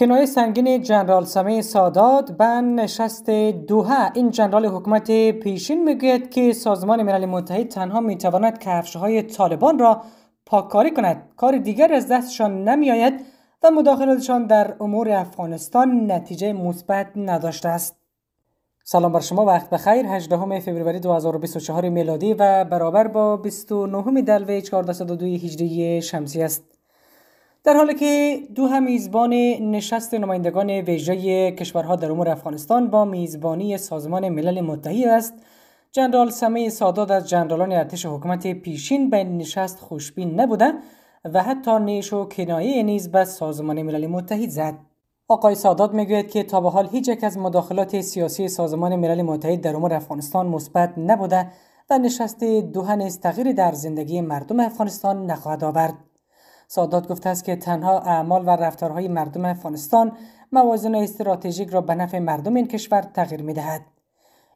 کنایه سنگین جنرال سمه سادات به نشست دوها این جنرال حکومت پیشین میگوید که سازمان ملل متحد تنها میتواند های طالبان را پاککاری کند کار دیگر از دستشان نمیآید و مداخلاتشان در امور افغانستان نتیجه مثبت نداشته است سلام بر شما وقت بخیر 18 فوریه 2024 میلادی و برابر با 29 دلوی 1402 هجری شمسی است در حالی که دو هم میزبان نشست نمایندگان ویژه کشورها در امور افغانستان با میزبانی سازمان ملل متحد است جنرال سمی سادات از جنرالان ارتش حکومت پیشین به نشست خوشبین نبوده و حتی نیش و کنایه نیز به سازمان ملل متحد زد آقای سادات میگوید که تا به حال هیچ یک از مداخلات سیاسی سازمان ملل متحد در امور افغانستان مثبت نبوده و نشست دوها نیز در زندگی مردم افغانستان نخواهد آورد سادات گفته است که تنها اعمال و رفتارهای مردم افغانستان موازن استراتژیک را به نفع مردم این کشور تغییر می دهد.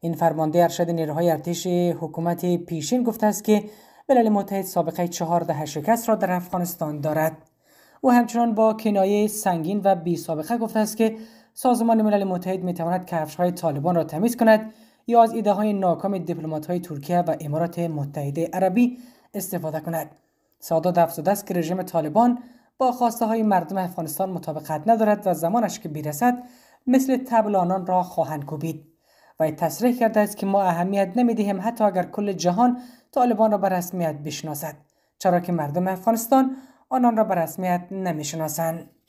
این فرمانده ارشد نیروهای ارتش حکومت پیشین گفته است که ملل متحد سابقه چهارده شکست را در افغانستان دارد. او همچنان با کنایه سنگین و بی سابقه گفته است که سازمان ملل متحد می تواند کفش های طالبان را تمیز کند یا از ایده های ناکام دیپلمات های ترکیه و امارات متحده عربی استفاده کند. سعادت افزوده است که رژیم طالبان با خواسته های مردم افغانستان مطابقت ندارد و زمانش که بیرسد مثل تبل آنان را خواهند کوبید و تصریح کرده است که ما اهمیت نمیدهیم حتی اگر کل جهان طالبان را به رسمیت بشناسد چرا که مردم افغانستان آنان را به رسمیت نمیشناسند